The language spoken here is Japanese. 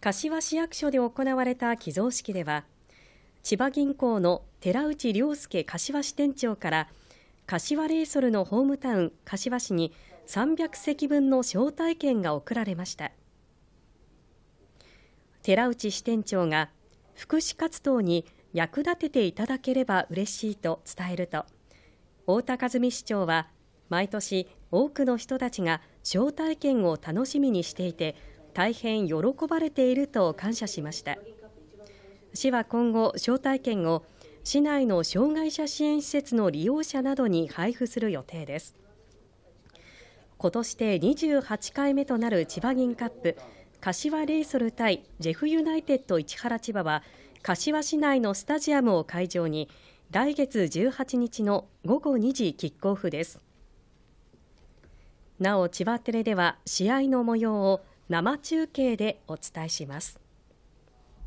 柏市役所で行われた寄贈式では、千葉銀行の寺内良介柏支店長から、柏レイソルのホームタウン柏市に300席分の招待券が贈られました。寺内支店長が福祉活動に役立てていただければ嬉しいと伝えると、太田和美市長は毎年多くの人たちが招待券を楽しみにしていて大変喜ばれていると感謝しました。市は今後、招待券を市内の障害者支援施設の利用者などに配布する予定です。今年で28回目となる千葉銀カップ、柏レイソル対ジェフユナイテッド市原千葉は、柏市内のスタジアムを会場に、来月18日の午後2時キックオフです。なお、千葉テレでは試合の模様を生中継でお伝えします。